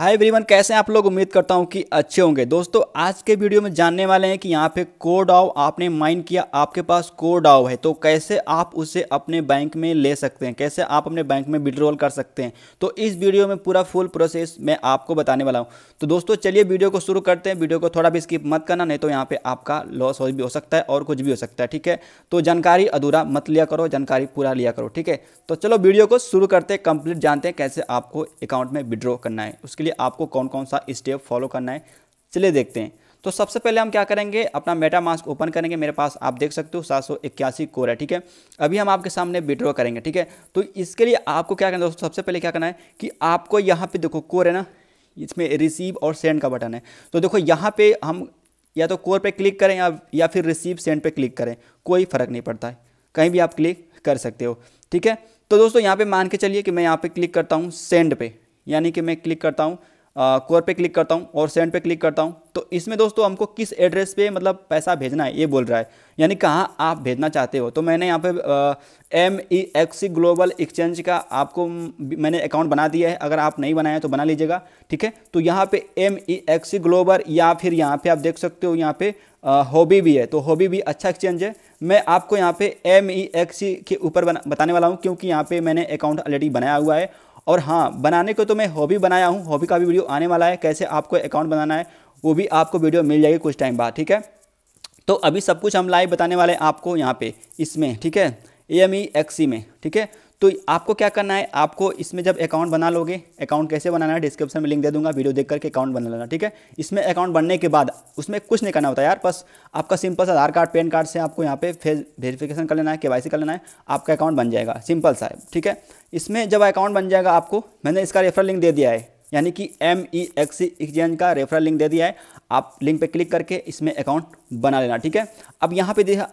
hi everyone कैसे हैं आप लोग उम्मीद करता हूं कि अच्छे होंगे दोस्तों आज के वीडियो में जानने वाले हैं कि यहाँ पे कोड आओ आपने माइन किया आपके पास कोड आओ है तो कैसे आप उसे अपने बैंक में ले सकते हैं कैसे आप अपने बैंक में विड्रॉल कर सकते हैं तो इस वीडियो में पूरा फुल प्रोसेस मैं आपको बताने वाला हूँ तो दोस्तों चलिए वीडियो को शुरू करते हैं वीडियो को थोड़ा भी स्किप मत करना नहीं तो यहाँ पर आपका लॉस हो भी हो सकता है और कुछ भी हो सकता है ठीक है तो जानकारी अधूरा मत लिया करो जानकारी पूरा लिया करो ठीक है तो चलो वीडियो को शुरू करते हैं कंप्लीट जानते हैं कैसे आपको अकाउंट में विड्रॉ करना है उसके लिए लिए आपको कौन कौन सा स्टेप फॉलो करना है चलिए देखते हैं तो सबसे पहले हम क्या करेंगे अपना मेटा मास्क ओपन करेंगे मेरे पास आप देख सकते हो सात कोर है ठीक है अभी हम आपके सामने विड्रॉ करेंगे ठीक है तो इसके लिए आपको क्या करना दोस्तों सबसे पहले क्या करना है कि आपको यहाँ पर देखो कोर है ना इसमें रिसीव और सेंड का बटन है तो देखो यहाँ पे हम या तो कोर पे क्लिक करें या या फिर रिसीव सेंड पे क्लिक करें कोई फ़र्क नहीं पड़ता है कहीं भी आप क्लिक कर सकते हो ठीक है तो दोस्तों यहाँ पे मान के चलिए कि मैं यहाँ पे क्लिक करता हूँ सेंड पे यानी कि मैं क्लिक करता हूँ कोर पे क्लिक करता हूँ और सेंड पे क्लिक करता हूँ तो इसमें दोस्तों हमको किस एड्रेस पे मतलब पैसा भेजना है ये बोल रहा है यानी कहाँ आप भेजना चाहते हो तो मैंने यहाँ पे M E X C global exchange का आपको मैंने अकाउंट बना दिया है अगर आप नहीं बनाए तो बना लीजिएगा ठीक है तो यहाँ पे M E X C global या फिर यहाँ पे आप देख सकते हो यहाँ पे हॉबी भी है तो हॉबी भी अच्छा एक्सचेंज है मैं आपको यहाँ पे एम ई एक्स सी के ऊपर बताने वाला हूँ क्योंकि यहाँ पे मैंने अकाउंट ऑलरेडी बनाया हुआ है और हाँ बनाने को तो मैं हॉबी बनाया हूँ हॉबी का भी वीडियो आने वाला है कैसे आपको अकाउंट बनाना है वो भी आपको वीडियो मिल जाएगी कुछ टाइम बाद ठीक है तो अभी सब कुछ हम लाइव बताने वाले हैं आपको यहाँ पे इसमें ठीक है ए एम ई एक्सी में ठीक है तो आपको क्या करना है आपको इसमें जब अकाउंट बना लोगे अकाउंट कैसे बनाना है डिस्क्रिप्शन में लिंक दे दूंगा वीडियो देख करके अकाउंट बना लेना ठीक है इसमें अकाउंट बनने के बाद उसमें कुछ नहीं करना होता यार बस आपका सिंपल सा आधार कार्ड पैन कार्ड से आपको यहाँ पे फेस वेरीफिकेशन कर लेना है के कर लेना है आपका अकाउंट बन जाएगा सिंपल सा है ठीक है इसमें जब अकाउंट बन जाएगा आपको मैंने इसका रेफरल लिंक दे दिया है यानी कि एम ई एक्स एक्सचेंज का रेफरल लिंक दे दिया है आप लिंक पे क्लिक करके इसमें अकाउंट बना लेना ठीक है अब यहाँ पे देखा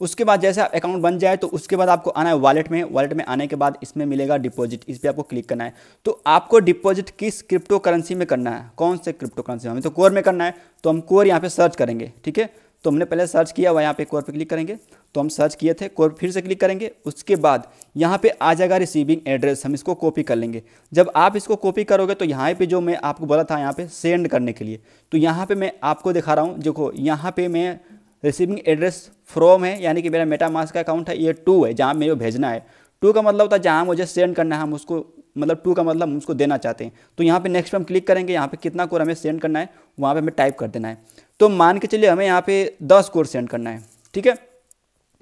उसके बाद जैसे अकाउंट बन जाए तो उसके बाद आपको आना है वॉलेट में वॉलेट में आने के बाद इसमें मिलेगा डिपॉजिट इस पर आपको क्लिक करना है तो आपको डिपॉजिट किस क्रिप्टो करेंसी में करना है कौन से क्रिप्टो करेंसी हमें तो कोर में करना है तो हम कोर यहाँ पर सर्च करेंगे ठीक है तो हमने पहले सर्च किया हुआ यहाँ पे कोर पर क्लिक करेंगे तो हम सर्च किए थे कोर फिर से क्लिक करेंगे उसके बाद यहाँ पे आ जाएगा रिसीविंग एड्रेस हम इसको कॉपी कर लेंगे जब आप इसको कॉपी करोगे तो यहाँ पे जो मैं आपको बोला था यहाँ पे सेंड करने के लिए तो यहाँ पे मैं आपको दिखा रहा हूँ देखो यहाँ पे मैं रिसीविंग एड्रेस फ्रॉम है यानी कि मेरा मेटा मास्क का अकाउंट है ये टू है जहाँ मेरे को भेजना है टू का मतलब होता है जहाँ मुझे सेंड करना है हम उसको मतलब टू का मतलब हम उसको देना चाहते हैं तो यहाँ पे नेक्स्ट पे हम क्लिक करेंगे यहाँ पे कितना कोर हमें सेंड करना है वहाँ पे हमें टाइप कर देना है तो मान के चलिए हमें यहाँ पे दस कोर सेंड करना है ठीक है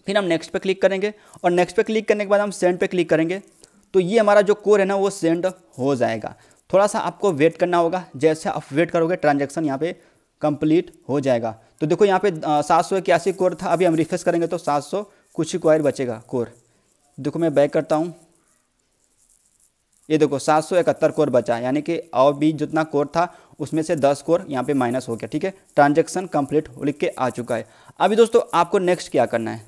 फिर हम नेक्स्ट पे क्लिक करेंगे और नेक्स्ट पे क्लिक करने के बाद हम सेंड पे क्लिक करेंगे तो ये हमारा जो कोर है ना वो सेंड हो जाएगा थोड़ा सा आपको वेट करना होगा जैसे आप वेट करोगे ट्रांजेक्शन यहाँ पर कंप्लीट हो जाएगा तो देखो यहाँ पे सात सौ इक्यासी कोर था अभी हम रिफ्रेश करेंगे तो सात सौ कुछ ही क्वायर बचेगा कोर देखो मैं बैक करता हूँ ये देखो सात सौ इकहत्तर कोर बचा यानी कि और भी जितना कोर था उसमें से दस कोर यहाँ पे माइनस हो गया ठीक है ट्रांजेक्शन कंप्लीट लिख के आ चुका है अभी दोस्तों आपको नेक्स्ट क्या करना है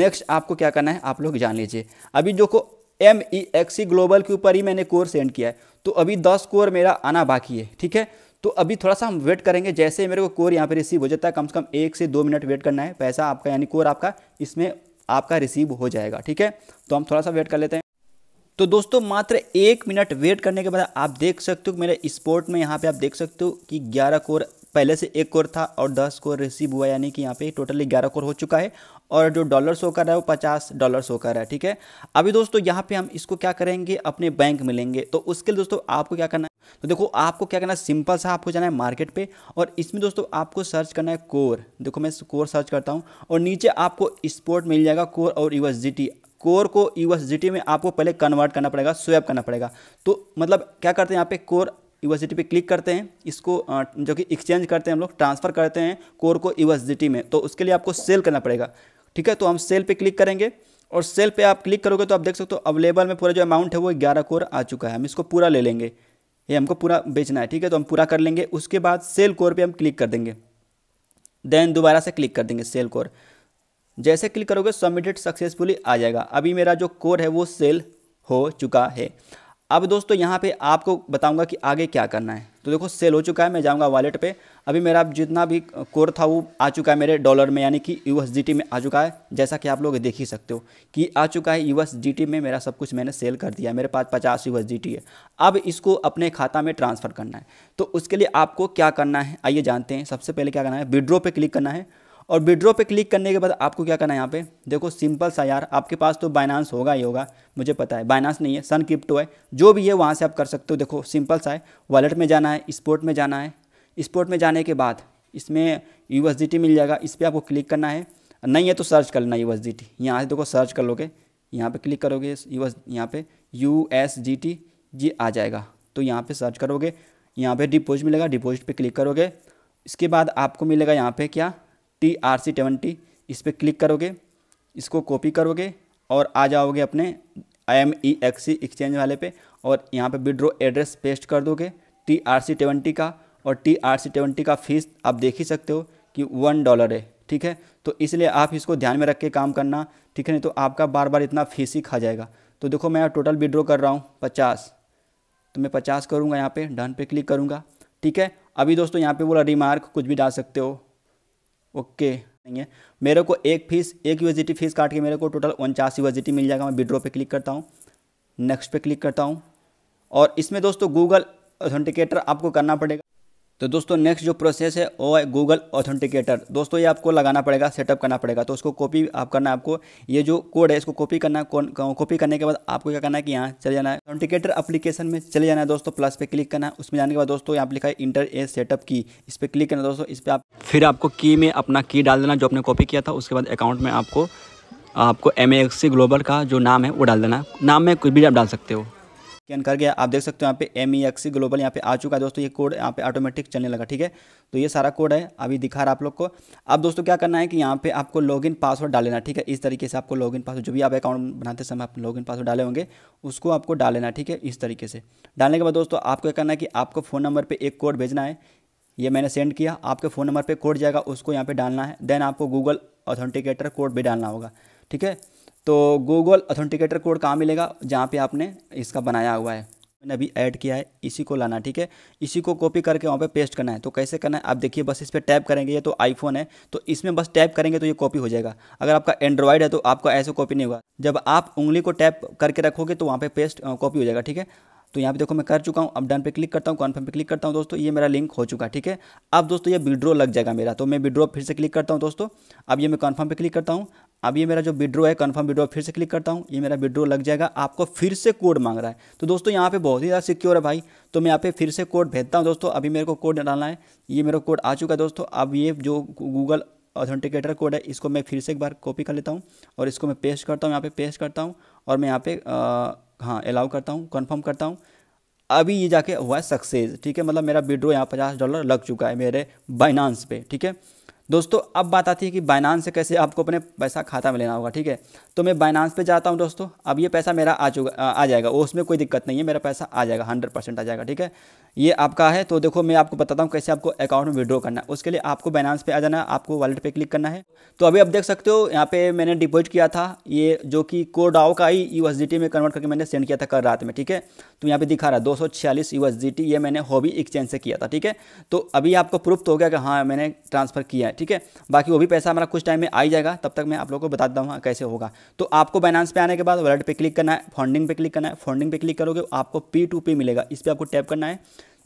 नेक्स्ट आपको क्या करना है आप लोग जान लीजिए अभी जो को एम ई एक्स ग्लोबल के ऊपर ही मैंने कोर सेंड किया है तो अभी दस कोर मेरा आना बाकी है ठीक है तो अभी थोड़ा सा हम वेट करेंगे जैसे मेरे को कोर यहाँ पे रिसीव हो जाता है कम से कम एक से दो मिनट वेट करना है पैसा आपका यानी कोर आपका इसमें आपका रिसीव हो जाएगा ठीक है तो हम थोड़ा सा वेट कर लेते हैं तो दोस्तों मात्र एक मिनट वेट करने के बाद आप देख सकते हो मेरे स्पोर्ट में यहाँ पे आप देख सकते हो कि 11 कोर पहले से एक कोर था और 10 कोर रिसीव हुआ यानी कि यहाँ पे टोटली 11 कोर हो चुका है और जो डॉलर शो कर रहा है वो पचास डॉलर शो कर रहा है ठीक है अभी दोस्तों यहाँ पे हम इसको क्या करेंगे अपने बैंक में लेंगे तो उसके लिए दोस्तों आपको क्या करना तो देखो आपको क्या करना है सिंपल सा आपको जाना है मार्केट पे और इसमें दोस्तों आपको सर्च करना है कोर देखो मैं कोर सर्च करता हूँ और नीचे आपको स्पोर्ट मिल जाएगा कोर और यूएसडीटी कोर को यूएसडीटी में आपको पहले कन्वर्ट करना पड़ेगा स्वैप करना पड़ेगा तो मतलब क्या करते हैं यहाँ पे कोर यूएसडीटी पे क्लिक करते हैं इसको जो कि एक्सचेंज करते हैं हम लोग ट्रांसफ़र करते हैं कोर को यूएसडीटी में तो उसके लिए आपको सेल करना पड़ेगा ठीक है तो हम सेल पे क्लिक करेंगे और सेल पे आप क्लिक करोगे तो आप देख सकते हो अवेलेबल में पूरा जो अमाउंट है वो ग्यारह कोर आ चुका है हम इसको पूरा ले लेंगे ये हमको पूरा बेचना है ठीक है तो हम पूरा कर लेंगे उसके बाद सेल कोर पे हम क्लिक कर देंगे देन दोबारा से क्लिक कर देंगे सेल कोर जैसे क्लिक करोगे सबमिटेड सक्सेसफुली आ जाएगा अभी मेरा जो कोर है वो सेल हो चुका है अब दोस्तों यहाँ पे आपको बताऊँगा कि आगे क्या करना है तो देखो सेल हो चुका है मैं जाऊँगा वॉलेट पे अभी मेरा जितना भी कोर था वो आ चुका है मेरे डॉलर में यानी कि यू में आ चुका है जैसा कि आप लोग देख ही सकते हो कि आ चुका है यू में मेरा सब कुछ मैंने सेल कर दिया मेरे पास पचास यू है अब इसको अपने खाता में ट्रांसफ़र करना है तो उसके लिए आपको क्या करना है आइए जानते हैं सबसे पहले क्या करना है विड्रो पर क्लिक करना है और विड्रो पे क्लिक करने के बाद आपको क्या करना है यहाँ पे देखो सिंपल सा यार आपके पास तो बाइनांस होगा ही होगा मुझे पता है बाइनांस नहीं है सन क्रिप्टो है जो भी है वहाँ से आप कर सकते हो देखो सिंपल सा है वॉलेट में जाना है स्पोर्ट में जाना है स्पोर्ट में जाने के बाद इसमें यू मिल जाएगा इस पर आपको क्लिक करना है नहीं है तो सर्च कर लेना यू एस यहाँ से देखो सर्च कर लोगे यहाँ पे क्लिक करोगे यू एस यहाँ पे यू एस जी टी ये आ जाएगा तो यहाँ पे सर्च करोगे यहाँ पे डिपोजिट मिलेगा डिपोजिट पे क्लिक करोगे इसके बाद आपको मिलेगा यहाँ पे क्या टी आर सी सेवेंटी इस पर क्लिक करोगे इसको कॉपी करोगे और आ जाओगे अपने आई M E X C exchange वाले पे और यहाँ पे विड्रो एड्रेस पेस्ट कर दोगे टी आर सी सेवेंटी का और टी आर सी सेवेंटी का फीस आप देख ही सकते हो कि वन डॉलर है ठीक है तो इसलिए आप इसको ध्यान में रख के काम करना ठीक है नहीं तो आपका बार बार इतना फीस ही खा जाएगा तो देखो मैं टोटल विड्रो कर रहा हूँ पचास तो मैं पचास करूँगा यहाँ पे डन पे क्लिक करूँगा ठीक है अभी दोस्तों यहाँ पे बोला रिमार्क कुछ भी डाल सकते हो ओके नहीं है मेरे को एक फीस एक यूएसडीटी फीस काट के मेरे को टोटल उनचास यूएसडीटी मिल जाएगा मैं विड्रो पे क्लिक करता हूँ नेक्स्ट पे क्लिक करता हूँ और इसमें दोस्तों गूगल ऑथेंटिकेटर आपको करना पड़ेगा तो दोस्तों नेक्स्ट जो प्रोसेस है वो है गूगल ऑथेंटिकेटर दोस्तों ये आपको लगाना पड़ेगा सेटअप करना पड़ेगा तो उसको कॉपी आप करना है आपको ये जो कोड है इसको कॉपी करना कॉपी करने के बाद आपको क्या करना है कि यहाँ चले जाना है ऑथेंटिकेटर अप्लीकेशन में चले जाना है दोस्तों प्लस पे क्लिक करना है उसमें जाने के बाद दोस्तों यहाँ पर लिखा है इंटर ए सेटअप की इस पर क्लिक करना दोस्तों इस पर आप फिर आपको की में अपना की डाल देना जो आपने कॉपी किया था उसके बाद अकाउंट में आपको आपको एम ग्लोबल का जो नाम है वो डाल देना नाम में कुछ भी आप डाल सकते हो स्कैन कर गया आप देख सकते हो यहाँ पे एम ई एक्सी ग्लोबल यहाँ पे आ चुका है दोस्तों ये कोड यहाँ पे ऑटोमेटिक चलने लगा ठीक है तो ये सारा कोड है अभी दिखा रहा आप लोग को अब दोस्तों क्या करना है कि यहाँ पे आपको लॉगिन पासवर्ड डाल लेना ठीक है इस तरीके से आपको लॉगिन पासवर्ड जो भी आप अकाउंट बनाते समय आप लॉगिन पासवर्ड डाले होंगे उसको आपको डाल लेना ठीक है इस तरीके से डालने के बाद दोस्तों आपको क्या करना है कि आपको फ़ोन नंबर पर एक कोड भेजना है ये मैंने सेंड किया आपके फ़ोन नंबर पर कोड जाएगा उसको यहाँ पर डालना है देन आपको गूगल ऑथेंटिकेटर कोड भी डालना होगा ठीक है तो गूगल ऑथेंटिकेटर कोड कहाँ मिलेगा जहाँ पे आपने इसका बनाया हुआ है मैंने अभी ऐड किया है इसी को लाना ठीक है इसी को कॉपी करके वहाँ पे पेस्ट करना है तो कैसे करना है आप देखिए बस इस पर टैप करेंगे ये तो आईफोन है तो इसमें बस टैप करेंगे तो ये कॉपी हो जाएगा अगर आपका एंड्रॉयड है तो आपका ऐसे कॉपी नहीं होगा जब आप उंगली को टैप करके रखोगे तो वहाँ पर पे पेस्ट कॉपी हो जाएगा ठीक है तो यहाँ पे देखो मैं कर चुका हूँ अब डन पे क्लिक करता हूँ कॉन्फर्म पे क्लिक करता हूँ दोस्तों ये मेरा लिंक हो चुका है ठीक है अब दोस्तों ये विड्रो लग जाएगा मेरा तो मैं विड्रो फिर से क्लिक करता हूँ दोस्तों अब ये मैं कॉन्फर्म पे क्लिक करता हूँ अब ये मेरा जो विड्रो है कन्फर्म विड्रो फिर से क्लिक करता हूँ ये मेरा विड्रो लग जाएगा आपको फिर से कोड मांग रहा है तो दोस्तों यहाँ पे बहुत ही ज़्यादा सिक्योर है भाई तो मैं यहाँ पे फिर से कोड भेजता हूँ दोस्तों अभी मेरे को कोड डालना है ये मेरा कोड आ चुका है दोस्तों अब ये जो गूगल ऑथेंटिकेटर कोड है इसको मैं फिर से एक बार कॉपी कर लेता हूँ और इसको मैं पेस्ट करता हूँ यहाँ पे पेस्ट करता हूँ और मैं यहाँ पे हाँ अलाउ करता हूँ कन्फर्म करता हूँ अभी ये जाके हुआ है सक्सेस ठीक है मतलब मेरा विड्रो यहाँ पचास डॉलर लग चुका है मेरे बाइनांस पे ठीक है दोस्तों अब बात आती है कि बाइनांस से कैसे आपको अपने पैसा खाता में लेना होगा ठीक है तो मैं बाइनांस पे जाता हूँ दोस्तों अब ये पैसा मेरा आ चुका आ जाएगा उसमें कोई दिक्कत नहीं है मेरा पैसा आ जाएगा हंड्रेड परसेंट आ जाएगा ठीक है ये आपका है तो देखो मैं आपको बताता हूँ कैसे आपको अकाउंट में विड्रॉ करना है उसके लिए आपको बाइनांस पे आ जाना है आपको वॉलेट पर क्लिक करना है तो अभी आप देख सकते हो यहाँ पे मैंने डिपोजिट किया था ये जो कि कोडाओ का ही यू में कन्वर्ट करके मैंने सेंड किया था कल रात में ठीक है तो यहाँ पर दिखा रहा है दो सौ ये मैंने हॉबी एक्सचेंज से किया था ठीक है तो अभी आपको प्रूफ तो हो गया कि हाँ मैंने ट्रांसफ़र किया है ठीक है बाकी वो भी पैसा हमारा कुछ टाइम में आ ही जाएगा तब तक मैं आप लोगों को बता देता हूँ हाँ, कैसे होगा तो आपको बैनांस पे आने के बाद वॉलेट पे क्लिक करना है फंडिंग पे क्लिक करना है फंडिंग पे क्लिक करोगे आपको पी टू पी मिलेगा इस पर आपको टैप करना है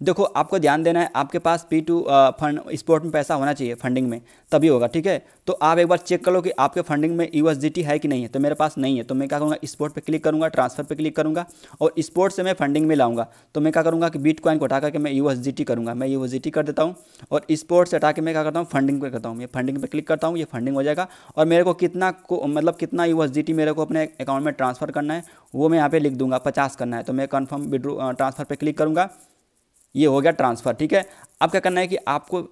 देखो आपको ध्यान देना है आपके पास पी टू फंड स्पोर्ट में पैसा होना चाहिए फंडिंग में तभी होगा ठीक है तो आप एक बार चेक कर लो कि आपके फंडिंग में यू है कि नहीं है तो मेरे पास नहीं है तो मैं क्या करूँगा स्पोर्ट पर क्लिक करूँगा ट्रांसफर पर क्लिक करूँगा और स्पोर्ट से मैं फंडिंग में लाऊंगा तो मैं क्या करूँगा कि बीट को हटा करके मैं यू एस करूँगा मैं यू कर देता हूँ और स्पोर्ट से हटा के मैं क्या करता हूँ फंडिंग पर करता हूँ ये फंडिंग पर क्लिक करता हूँ ये फंडिंग हो जाएगा और मेरे को कितना को मतलब कितना यू मेरे को अपने अकाउंट में ट्रांसफ़र करना है वो मैं यहाँ पर लिख दूंगा पचास करना है तो मैं कन्फर्म विड्रो ट्रांसफ़र पर क्लिक करूँगा ये हो गया ट्रांसफ़र ठीक है अब क्या करना है कि आपको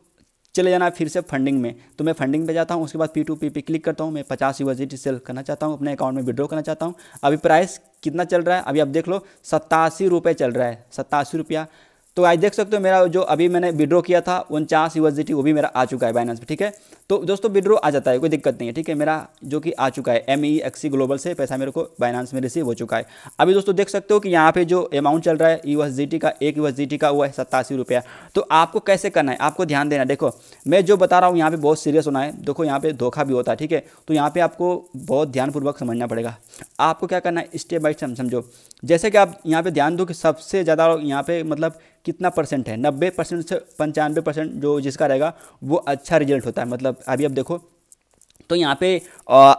चले जाना है फिर से फंडिंग में तो मैं फंडिंग पे जाता हूँ उसके बाद पी टू पी पे क्लिक करता हूँ मैं पचास यूएसडी सेल करना चाहता हूँ अपने अकाउंट में विड्रॉ करना चाहता हूँ अभी प्राइस कितना चल रहा है अभी आप देख लो सत्तासी रुपये चल रहा है सत्तासी रुपया तो आज देख सकते हो मेरा जो अभी मैंने विड्रो किया था उनचास यूएसडीटी वो भी मेरा आ चुका है बाइनेंस पे ठीक है तो दोस्तों विड्रो आ जाता है कोई दिक्कत नहीं है ठीक है मेरा जो कि आ चुका है एम ई एक्सी ग्लोबल से पैसा मेरे को बाइनेंस में रिसीव हो चुका है अभी दोस्तों देख सकते हो कि यहाँ पे जो अमाउंट चल रहा है टी का एक टी का वो है सत्तासी रुपया तो आपको कैसे करना है आपको ध्यान देना देखो मैं जो बता रहा हूँ यहाँ पर बहुत सीरियस होना है देखो यहाँ पर धोखा भी होता है ठीक है तो यहाँ पर आपको बहुत ध्यानपूर्वक समझना पड़ेगा आपको क्या करना है स्टेप बाई स्टेप समझो जैसे कि आप यहाँ पे ध्यान दो कि सबसे ज़्यादा यहाँ पे मतलब कितना परसेंट है नब्बे परसेंट से पंचानवे परसेंट जो जिसका रहेगा वो अच्छा रिजल्ट होता है मतलब अभी आप देखो तो यहाँ पे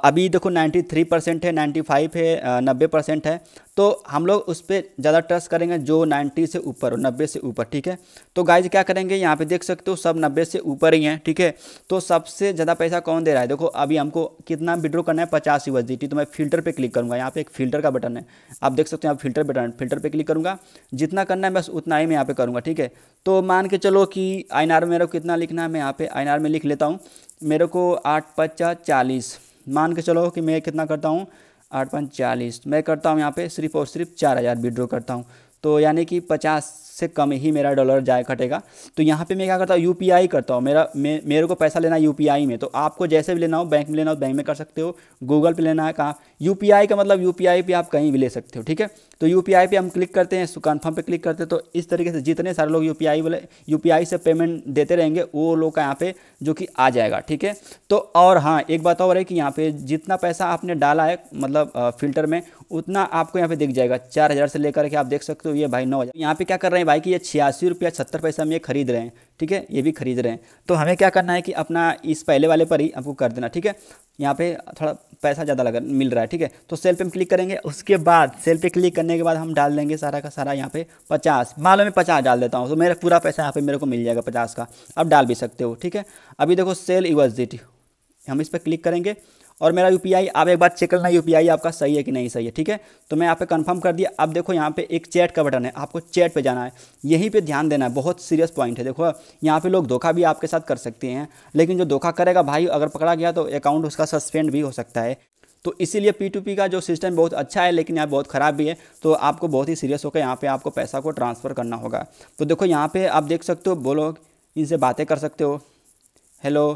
अभी देखो 93 परसेंट है 95 है नब्बे परसेंट है तो हम लोग उस पर ज़्यादा ट्रस्ट करेंगे जो 90 से ऊपर हो 90 से ऊपर ठीक है तो गाइज क्या करेंगे यहाँ पे देख सकते हो सब 90 से ऊपर ही हैं ठीक है तो सबसे ज़्यादा पैसा कौन दे रहा है देखो अभी हमको कितना विड्रो करना है पचास यू तो मैं फिल्टर पर क्लिक करूँगा यहाँ पर एक फिल्टर का बटन है आप देख सकते हो यहाँ फिल्टर बटन फिल्टर पर क्लिक करूँगा जितना करना है बस उतना ही मैं यहाँ पर करूँगा ठीक है तो मान के चलो कि आई में मेरे को कितना लिखना है मैं यहाँ पर आई में लिख लेता हूँ मेरे को आठ पचास चालीस मान के चलो कि मैं कितना करता हूँ आठ पाँच चालीस मैं करता हूँ यहाँ पे सिर्फ और सिर्फ चार हज़ार विड्रॉ करता हूँ तो यानी कि पचास से कम ही मेरा डॉलर जाए कटेगा तो यहाँ पे मैं क्या करता हूँ यू करता हूँ मेरा मे, मेरे को पैसा लेना है यू में तो आपको जैसे भी लेना हो बैंक में लेना हो बैंक में कर सकते हो गूगल पे लेना है कहाँ यू का मतलब यू पे आप कहीं भी ले सकते हो ठीक है तो यू पे हम क्लिक करते हैं कन्फर्म पे क्लिक करते हैं तो इस तरीके से जितने सारे लोग यू वाले यू से पेमेंट देते रहेंगे वो लोग का यहाँ पे जो कि आ जाएगा ठीक है तो और हाँ एक बात और है कि यहाँ पे जितना पैसा आपने डाला है मतलब फिल्टर में उतना आपको यहाँ पे दिख जाएगा चार हज़ार से लेकर के आप देख सकते हो ये भाई नौ हज़ार यहाँ पे क्या कर रहे हैं भाई कि ये छियासी रुपया छत्तर पैसा हम ये खरीद रहे हैं ठीक है ये भी खरीद रहे हैं तो हमें क्या करना है कि अपना इस पहले वाले पर ही आपको कर देना ठीक है यहाँ पे थोड़ा पैसा ज़्यादा लगा मिल रहा है ठीक है तो सेल पे हम क्लिक करेंगे उसके बाद सेल पे क्लिक करने के बाद हम डाल देंगे सारा का सारा यहाँ पे पचास मान लो मैं पचास डाल देता हूँ तो मेरा पूरा पैसा यहाँ पे मेरे को मिल जाएगा पचास का अब डाल भी सकते हो ठीक है अभी देखो सेल यूएसडी हम इस पर क्लिक करेंगे और मेरा यू आप एक बार चेक करना यू पी आपका सही है कि नहीं सही है ठीक है तो मैं यहाँ पे कंफर्म कर दिया अब देखो यहाँ पे एक चैट का बटन है आपको चैट पे जाना है यहीं पे ध्यान देना है बहुत सीरियस पॉइंट है देखो यहाँ पे लोग धोखा भी आपके साथ कर सकते हैं लेकिन जो धोखा करेगा भाई अगर पकड़ा गया तो अकाउंट उसका सस्पेंड भी हो सकता है तो इसीलिए पी का जो सिस्टम बहुत अच्छा है लेकिन यहाँ बहुत ख़राब भी है तो आपको बहुत ही सीरियस होकर यहाँ पर आपको पैसा को ट्रांसफ़र करना होगा तो देखो यहाँ पर आप देख सकते हो बोलो इनसे बातें कर सकते हो हेलो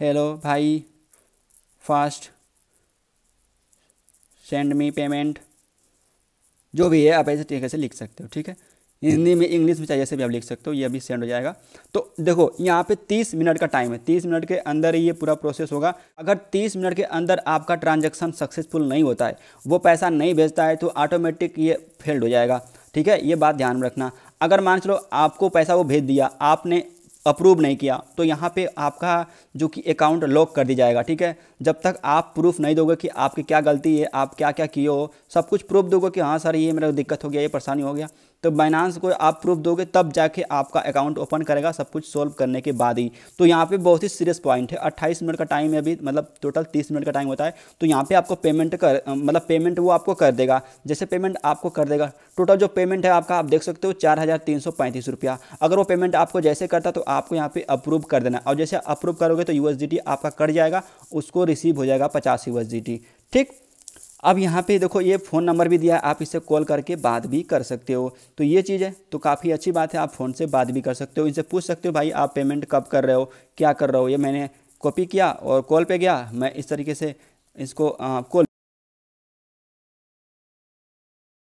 हेलो भाई फास्ट सेंड मी पेमेंट जो भी है आप ऐसे तरीके से लिख सकते हो ठीक है हिंदी में इंग्लिश में चाहिए से भी आप लिख सकते हो ये अभी सेंड हो जाएगा तो देखो यहाँ पे 30 मिनट का टाइम है 30 मिनट के अंदर ये पूरा प्रोसेस होगा अगर 30 मिनट के अंदर आपका ट्रांजैक्शन सक्सेसफुल नहीं होता है वो पैसा नहीं भेजता है तो ऑटोमेटिक ये फेल्ड हो जाएगा ठीक है ये बात ध्यान में रखना अगर मान चलो आपको पैसा वो भेज दिया आपने अप्रूव नहीं किया तो यहाँ पे आपका जो कि अकाउंट लॉक कर दिया जाएगा ठीक है जब तक आप प्रूफ नहीं दोगे कि आपकी क्या गलती है आप क्या क्या किए हो सब कुछ प्रूफ दोगे कि हाँ सर ये मेरा दिक्कत हो गया ये परेशानी हो गया तो बाइनांस को आप प्रूफ दोगे तब जाके आपका अकाउंट ओपन करेगा सब कुछ सॉल्व करने के बाद ही तो यहाँ पे बहुत ही सीरियस पॉइंट है 28 मिनट का टाइम है अभी मतलब टोटल 30 मिनट का टाइम होता है तो यहाँ पे आपको पेमेंट कर मतलब पेमेंट वो आपको कर देगा जैसे पेमेंट आपको कर देगा टोटल जो पेमेंट है आपका आप देख सकते हो चार रुपया अगर वो पेमेंट आपको जैसे करता तो आपको यहाँ पर अप्रूव कर देना और जैसे अप्रूव करोगे तो यू आपका कट जाएगा उसको रिसीव हो जाएगा पचास यू ठीक अब यहाँ पे देखो ये फ़ोन नंबर भी दिया है आप इसे कॉल करके बात भी कर सकते हो तो ये चीज़ है तो काफ़ी अच्छी बात है आप फ़ोन से बात भी कर सकते हो इनसे पूछ सकते हो भाई आप पेमेंट कब कर रहे हो क्या कर रहे हो ये मैंने कॉपी किया और कॉल पे गया मैं इस तरीके से इसको कॉल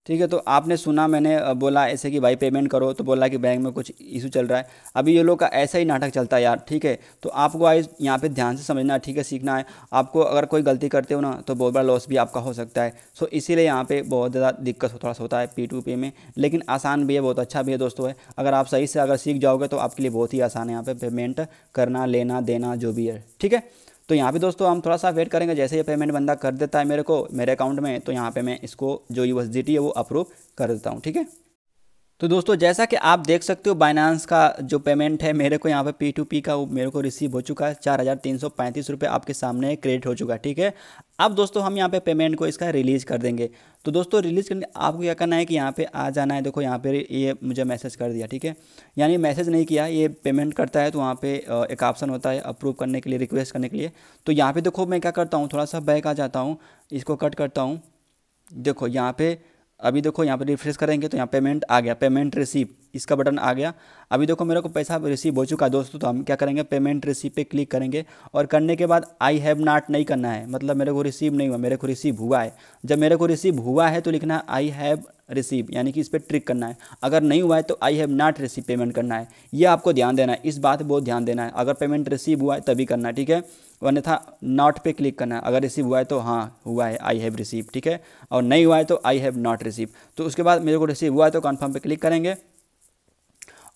ठीक है तो आपने सुना मैंने बोला ऐसे कि भाई पेमेंट करो तो बोला कि बैंक में कुछ इशू चल रहा है अभी ये लोग का ऐसा ही नाटक चलता है यार ठीक है तो आपको आई यहाँ पे ध्यान से समझना है ठीक है सीखना है आपको अगर कोई गलती करते हो ना तो बहुत बड़ा लॉस भी आपका हो सकता है सो इसीलिए यहाँ पर बहुत ज़्यादा दिक्कत थोड़ा सा होता है पी टू पी में लेकिन आसान भी है बहुत अच्छा भी है दोस्तों है अगर आप सही से अगर सीख जाओगे तो आपके लिए बहुत ही आसान है यहाँ पर पेमेंट करना लेना देना जो भी है ठीक है तो यहाँ पे दोस्तों हम थोड़ा सा वेट करेंगे जैसे ये पेमेंट बंदा कर देता है मेरे को मेरे अकाउंट में तो यहाँ पे मैं इसको जो यू है वो अप्रूव कर देता हूँ ठीक है तो दोस्तों जैसा कि आप देख सकते हो बाइनांस का जो पेमेंट है मेरे को यहाँ पे पी टू पी का वो मेरे को रिसीव हो चुका है चार हज़ार तीन सौ पैंतीस रुपये आपके सामने क्रेडिट हो चुका है ठीक है अब दोस्तों हम यहाँ पे पेमेंट को इसका रिलीज़ कर देंगे तो दोस्तों रिलीज़ करने आपको क्या करना है कि यहाँ पे आ जाना है देखो यहाँ पे ये मुझे मैसेज कर दिया ठीक है यानी मैसेज नहीं किया ये पेमेंट करता है तो वहाँ पे एक ऑप्शन होता है अप्रूव करने के लिए रिक्वेस्ट करने के लिए तो यहाँ पर देखो मैं क्या करता हूँ थोड़ा सा बैक आ जाता हूँ इसको कट करता हूँ देखो यहाँ पर अभी देखो यहाँ पर रिफ्रेश करेंगे तो यहाँ पेमेंट आ गया पेमेंट रिसीव इसका बटन आ गया अभी देखो मेरे को पैसा रिसीव हो चुका है दोस्तों तो हम क्या करेंगे पेमेंट रिसीव पे क्लिक करेंगे और करने के बाद आई हैव नॉट नहीं करना है मतलब मेरे को रिसीव नहीं हुआ मेरे को रिसीव हुआ है जब मेरे को रिसीव हुआ है तो लिखना है आई हैव रिसीव यानी कि इस पर ट्रिक करना है अगर नहीं हुआ है तो I have not receive payment करना है ये आपको ध्यान देना है इस बात बहुत ध्यान देना है अगर पेमेंट रिसीव हुआ है तभी करना है ठीक है अन्यथा नॉट पे क्लिक करना अगर रिसीव हुआ है तो हाँ हुआ है आई हैव रिसीव ठीक है और नहीं हुआ है तो आई हैव नॉट रिसीव तो उसके बाद मेरे को रिसीव हुआ है तो कन्फर्म पे क्लिक करेंगे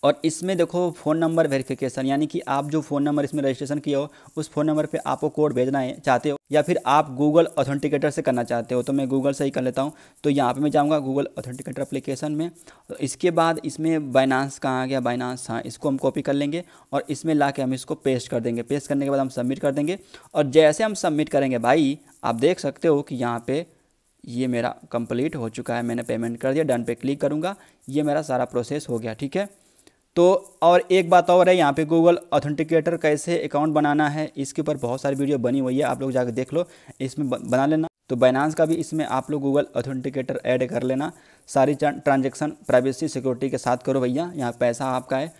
और इसमें देखो फ़ोन नंबर वेरिफिकेशन यानी कि आप जो फ़ोन नंबर इसमें रजिस्ट्रेशन किया हो उस फ़ोन नंबर पे आपको कोड भेजना है चाहते हो या फिर आप गूगल ऑथेंटिकेटर से करना चाहते हो तो मैं गूगल से ही कर लेता हूँ तो यहाँ पे मैं जाऊँगा गूगल ऑथेंटिकेटर अप्लीकेशन में तो इसके बाद इसमें बाइनांस कहाँ आ गया बाइनांस हाँ इसको हम कॉपी कर लेंगे और इसमें ला के हम इसको पेस्ट कर देंगे पेस्ट करने के बाद हम सबमिट कर देंगे और जैसे हम सबमिट करेंगे भाई आप देख सकते हो कि यहाँ पर ये मेरा कंप्लीट हो चुका है मैंने पेमेंट कर दिया डन पे क्लिक करूँगा ये मेरा सारा प्रोसेस हो गया ठीक है तो और एक बात और है यहाँ पे गूगल ऑथेंटिकेटर कैसे अकाउंट बनाना है इसके ऊपर बहुत सारी वीडियो बनी हुई है आप लोग जाकर देख लो इसमें बना लेना तो बाइनांस का भी इसमें आप लोग गूगल ऑथेंटिकेटर ऐड कर लेना सारी ट्रांजेक्शन प्राइवेसी सिक्योरिटी के साथ करो भैया यहाँ पैसा आपका है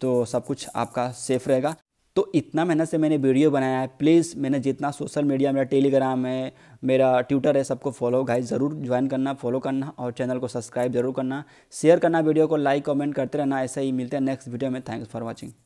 तो सब कुछ आपका सेफ रहेगा तो इतना मेहनत से मैंने वीडियो बनाया है प्लीज़ मैंने जितना सोशल मीडिया मेरा टेलीग्राम है मेरा ट्विटर है सबको फॉलो गाइस ज़रूर ज्वाइन करना फॉलो करना और चैनल को सब्सक्राइब जरूर करना शेयर करना वीडियो को लाइक कमेंट करते रहना ऐसे ही मिलते हैं नेक्स्ट वीडियो में थैंक्स फॉर वॉचिंग